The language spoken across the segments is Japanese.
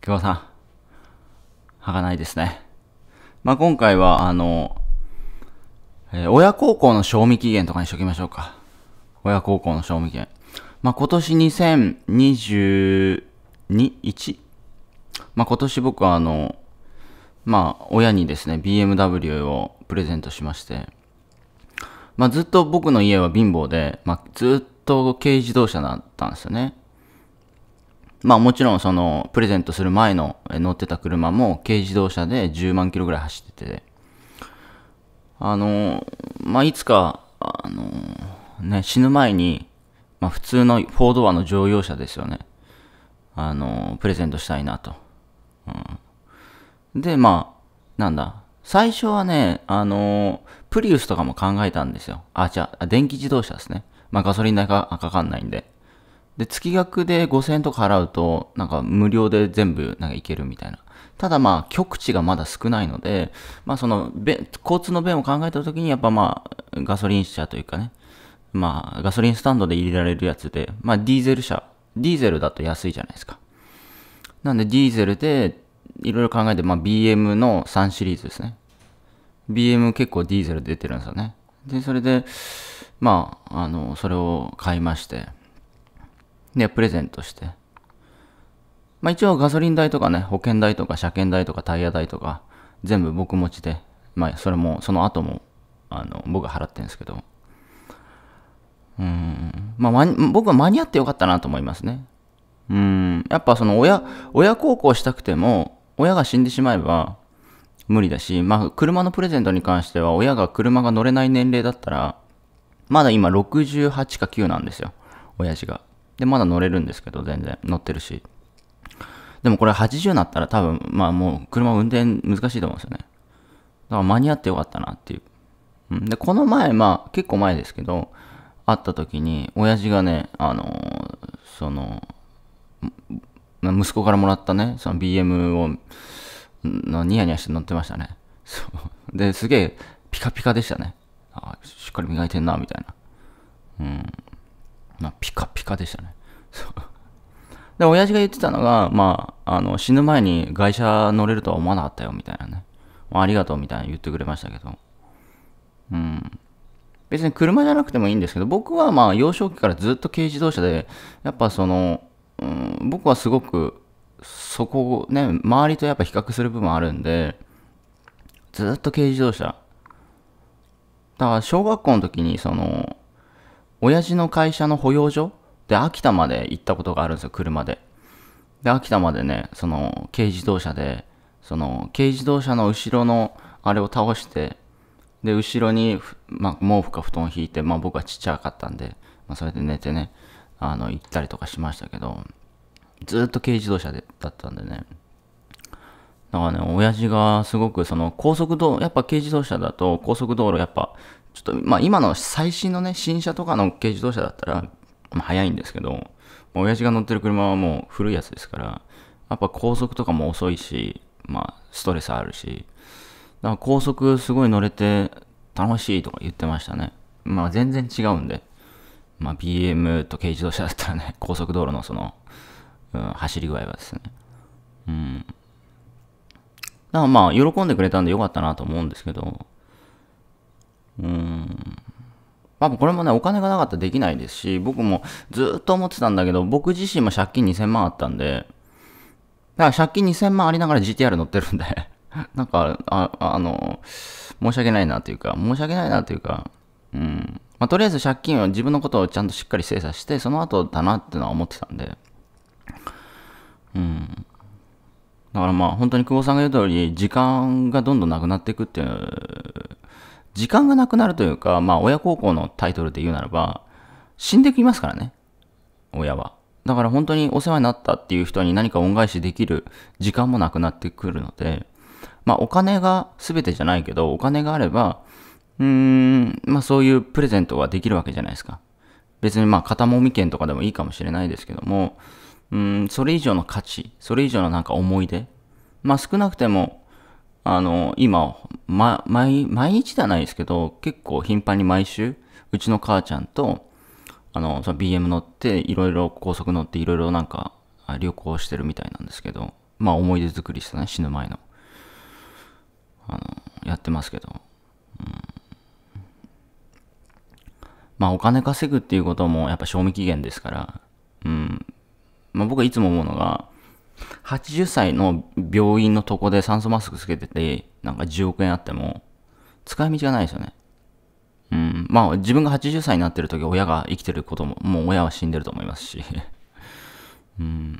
久保さん、はがないですね。まあ、今回は、あの、えー、親孝行の賞味期限とかにしときましょうか。親孝行の賞味期限。まあ、今年2022、1? まあ、今年僕はあの、まあ、親にですね、BMW をプレゼントしまして、まあ、ずっと僕の家は貧乏で、まあ、ずっと軽自動車だったんですよね。まあもちろんそのプレゼントする前の乗ってた車も軽自動車で10万キロぐらい走ってて、あの、まあいつか、あの、ね、死ぬ前に、まあ普通の4ドアの乗用車ですよね。あの、プレゼントしたいなと。うん、で、まあ、なんだ。最初はね、あの、プリウスとかも考えたんですよ。あ、じゃあ、電気自動車ですね。まあガソリン代がかかんないんで。で、月額で5000円とか払うと、なんか無料で全部なんかいけるみたいな。ただまあ、極地がまだ少ないので、まあその、交通の便を考えた時に、やっぱまあ、ガソリン車というかね、まあ、ガソリンスタンドで入れられるやつで、まあ、ディーゼル車、ディーゼルだと安いじゃないですか。なんで、ディーゼルで、いろいろ考えて、まあ、BM の3シリーズですね。BM 結構ディーゼル出てるんですよね。で、それで、まあ、あの、それを買いまして、で、プレゼントして。まあ一応ガソリン代とかね、保険代とか車検代とかタイヤ代とか、全部僕持ちで、まあそれも、その後も、あの、僕が払ってるんですけど。うん。まあ、僕は間に合ってよかったなと思いますね。うん。やっぱその親、親孝行したくても、親が死んでしまえば無理だし、まあ車のプレゼントに関しては、親が車が乗れない年齢だったら、まだ今68か9なんですよ。親父が。で、まだ乗れるんですけど、全然。乗ってるし。でもこれ80になったら多分、まあもう車運転難しいと思うんですよね。だから間に合ってよかったなっていう。うん、で、この前、まあ結構前ですけど、会った時に、親父がね、あのー、その、息子からもらったね、その BM を、のニヤニヤして乗ってましたね。そう。で、すげえピカピカでしたね。あしっかり磨いてんな、みたいな。うん。まあ、ピカピカでしたね。で、親父が言ってたのが、まあ、あの、死ぬ前に外車乗れるとは思わなかったよ、みたいなね。まあ、ありがとう、みたいな言ってくれましたけど。うん。別に車じゃなくてもいいんですけど、僕はまあ、幼少期からずっと軽自動車で、やっぱその、うん、僕はすごく、そこをね、周りとやっぱ比較する部分あるんで、ずっと軽自動車。だから、小学校の時に、その、親父の会社の保養所で秋田まで行ったことがあるんですよ、車で。で、秋田までね、その軽自動車で、その軽自動車の後ろのあれを倒して、で、後ろに、まあ、毛布か布団を引いて、まあ僕はちっちゃかったんで、まあそれで寝てね、あの、行ったりとかしましたけど、ずっと軽自動車でだったんでね。だからね、親父がすごくその高速道路、やっぱ軽自動車だと高速道路やっぱちょっと、まあ今の最新のね、新車とかの軽自動車だったら、まあ早いんですけど、親父が乗ってる車はもう古いやつですから、やっぱ高速とかも遅いし、まあストレスあるし、だから高速すごい乗れて楽しいとか言ってましたね。まあ全然違うんで、まあ BM と軽自動車だったらね、高速道路のその、うん、走り具合はですね。うん。だからまあ喜んでくれたんでよかったなと思うんですけど、うん。まあ、これもね、お金がなかったらできないですし、僕もずっと思ってたんだけど、僕自身も借金2000万あったんで、だから借金2000万ありながら GTR 乗ってるんで なんか、あ、あの、申し訳ないなというか、申し訳ないなというか、うん。まあ、とりあえず借金を自分のことをちゃんとしっかり精査して、その後だなってのは思ってたんで、うん。だからまあ、本当に久保さんが言う通り、時間がどんどんなくなっていくっていう時間がなくなるというか、まあ親孝行のタイトルで言うならば、死んできますからね。親は。だから本当にお世話になったっていう人に何か恩返しできる時間もなくなってくるので、まあお金が全てじゃないけど、お金があれば、うーん、まあそういうプレゼントはできるわけじゃないですか。別にまあ片もみ券とかでもいいかもしれないですけども、うん、それ以上の価値、それ以上のなんか思い出、まあ少なくても、あの、今、ま、毎、毎日ではないですけど、結構頻繁に毎週、うちの母ちゃんと、あの、その BM 乗って、いろいろ高速乗って、いろいろなんか、旅行してるみたいなんですけど、まあ思い出作りしたね、死ぬ前の。あの、やってますけど。うん、まあお金稼ぐっていうこともやっぱ賞味期限ですから、うん。まあ僕はいつも思うのが、80歳の病院のとこで酸素マスクつけてて、なんか10億円あっても、使い道がないですよね。うん。まあ、自分が80歳になってる時、親が生きてることも、もう親は死んでると思いますし。うん。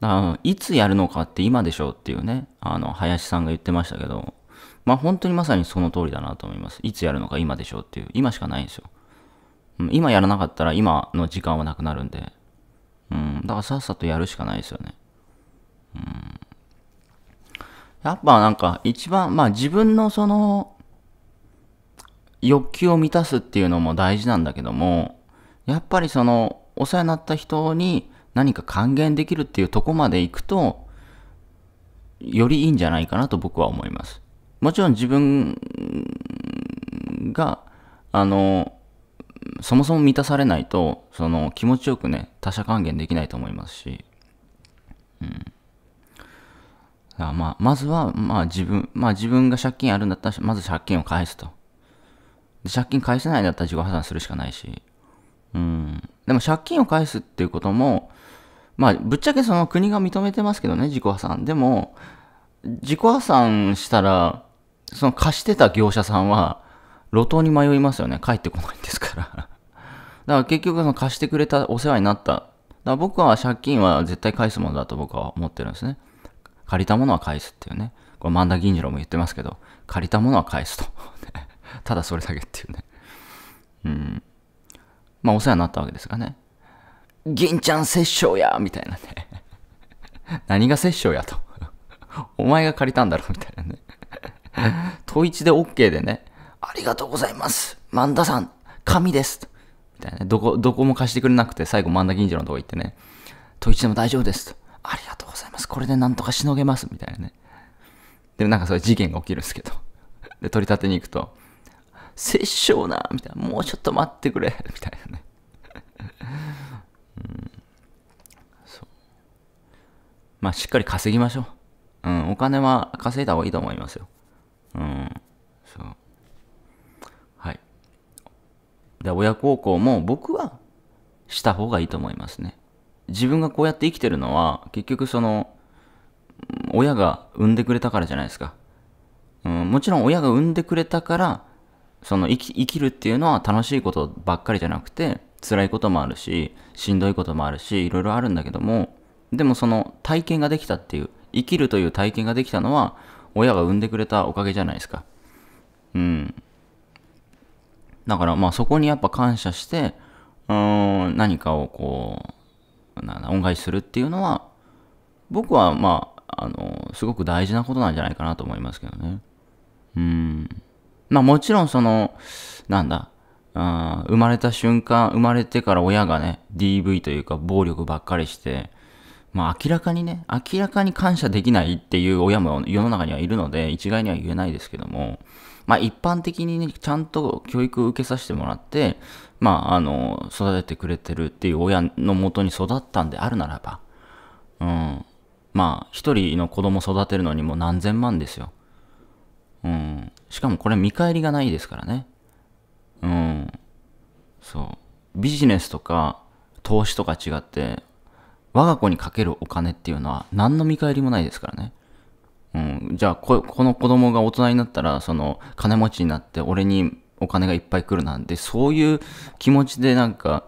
だから、いつやるのかって今でしょうっていうね、あの、林さんが言ってましたけど、まあ本当にまさにその通りだなと思います。いつやるのか今でしょうっていう、今しかないんですよ。うん、今やらなかったら今の時間はなくなるんで、うん、だからさっさとやるしかないですよね。やっぱなんか一番、まあ自分のその欲求を満たすっていうのも大事なんだけども、やっぱりそのお世話になった人に何か還元できるっていうとこまで行くと、よりいいんじゃないかなと僕は思います。もちろん自分が、あの、そもそも満たされないと、その気持ちよくね、他者還元できないと思いますし、まあ、まずは、まあ自分、まあ自分が借金あるんだったら、まず借金を返すと。で借金返せないんだったら自己破産するしかないし。うん。でも借金を返すっていうことも、まあ、ぶっちゃけその国が認めてますけどね、自己破産。でも、自己破産したら、その貸してた業者さんは、路頭に迷いますよね。帰ってこないんですから。だから結局その貸してくれた、お世話になった。だから僕は借金は絶対返すものだと僕は思ってるんですね。借りたものは返すっていうね。これ万田銀次郎も言ってますけど、借りたものは返すと。ただそれだけっていうね。うん。まあお世話になったわけですがね。銀ちゃん殺生やみたいなね。何が殺生やと。お前が借りたんだろみたいなね。統一で OK でね、ありがとうございます。万田さん、神です。みたいなね。どこ、どこも貸してくれなくて、最後万田銀次郎のとこ行ってね、統一でも大丈夫です。ありがとう。ますこれでなんとかしのげますみたいなねでなんかそういう事件が起きるんですけど で取り立てに行くと「殺生な」みたいな「もうちょっと待ってくれ」みたいなね、うん、そうまあしっかり稼ぎましょううんお金は稼いだ方がいいと思いますようんそうはいで親孝行も僕はした方がいいと思いますね自分がこうやって生きてるのは結局その親が産んでくれたからじゃないですか。うん、もちろん親が産んでくれたから、その生き生きるっていうのは楽しいことばっかりじゃなくて、辛いこともあるし、しんどいこともあるし、いろいろあるんだけども、でもその体験ができたっていう、生きるという体験ができたのは、親が産んでくれたおかげじゃないですか。うん。だからまあそこにやっぱ感謝して、うん、何かをこう、な恩返しするっていうのは、僕はまあの、すごく大事なことなんじゃないかなと思いますけどね。うん。まあもちろんその、なんだ、あ生まれた瞬間、生まれてから親がね、DV というか暴力ばっかりして、まあ明らかにね、明らかに感謝できないっていう親も世の中にはいるので、一概には言えないですけども、まあ一般的にね、ちゃんと教育を受けさせてもらって、まああの、育ててくれてるっていう親のもとに育ったんであるならば、うん、まあ、一人の子供育てるのにも何千万ですよ。うん。しかもこれ見返りがないですからね。うん。そう。ビジネスとか投資とか違って、我が子にかけるお金っていうのは何の見返りもないですからね。うん。じゃあこ、この子供が大人になったら、その、金持ちになって俺にお金がいっぱい来るなんて、そういう気持ちでなんか、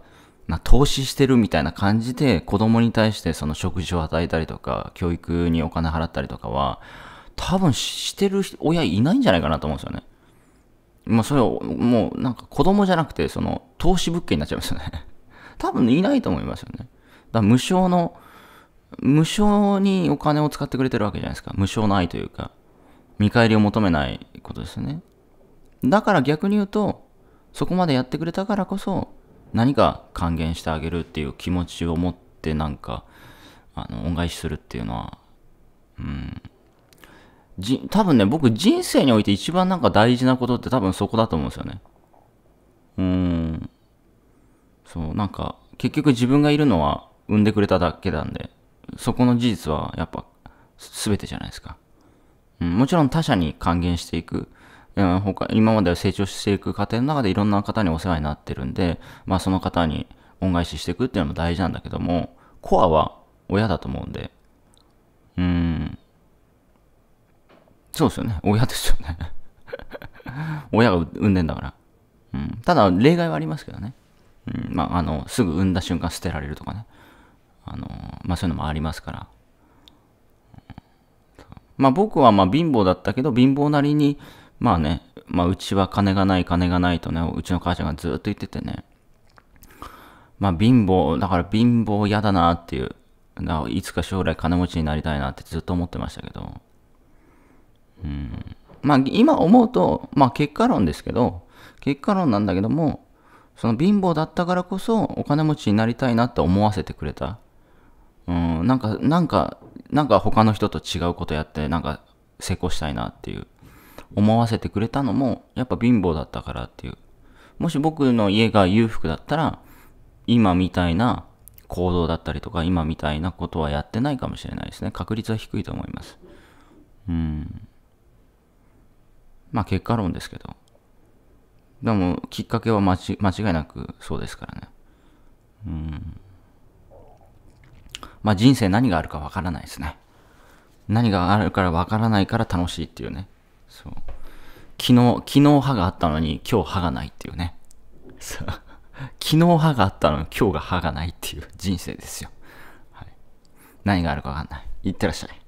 ま投資してるみたいな感じで子供に対してその食事を与えたりとか教育にお金払ったりとかは多分してる親いないんじゃないかなと思うんですよね。まあそれをもうなんか子供じゃなくてその投資物件になっちゃいますよね 多分いないと思いますよね。だ無償の、無償にお金を使ってくれてるわけじゃないですか。無償の愛というか、見返りを求めないことですね。だから逆に言うと、そこまでやってくれたからこそ、何か還元してあげるっていう気持ちを持ってなんかあの恩返しするっていうのはうんじ多分ね僕人生において一番なんか大事なことって多分そこだと思うんですよねうんそうなんか結局自分がいるのは産んでくれただけなんでそこの事実はやっぱ全てじゃないですか、うん、もちろん他者に還元していく他今までは成長していく過程の中でいろんな方にお世話になってるんで、まあ、その方に恩返ししていくっていうのも大事なんだけどもコアは親だと思うんでうんそうですよね親ですよね 親が産んでんだから、うん、ただ例外はありますけどね、うんまあ、あのすぐ産んだ瞬間捨てられるとかねあの、まあ、そういうのもありますからまあ僕はまあ貧乏だったけど、貧乏なりにまあね、まあ、うちは金がない、金がないとね、うちの母ちゃんがずっと言っててね、まあ、貧乏、だから貧乏嫌だなっていう、いつか将来金持ちになりたいなってずっと思ってましたけど、うん。まあ、今思うと、まあ、結果論ですけど、結果論なんだけども、その貧乏だったからこそお金持ちになりたいなって思わせてくれた。うん、なんか、なんか、なんか他の人と違うことやって、なんか成功したいなっていう。思わせてくれたのも、やっぱ貧乏だったからっていう。もし僕の家が裕福だったら、今みたいな行動だったりとか、今みたいなことはやってないかもしれないですね。確率は低いと思います。うん。まあ結果論ですけど。でも、きっかけは間違いなくそうですからね。うん。まあ人生何があるかわからないですね。何があるからわからないから楽しいっていうね。そう。昨日、昨日歯があったのに今日歯がないっていうね。そう。昨日歯があったのに今日が歯がないっていう人生ですよ。はい。何があるかわかんない。いってらっしゃい。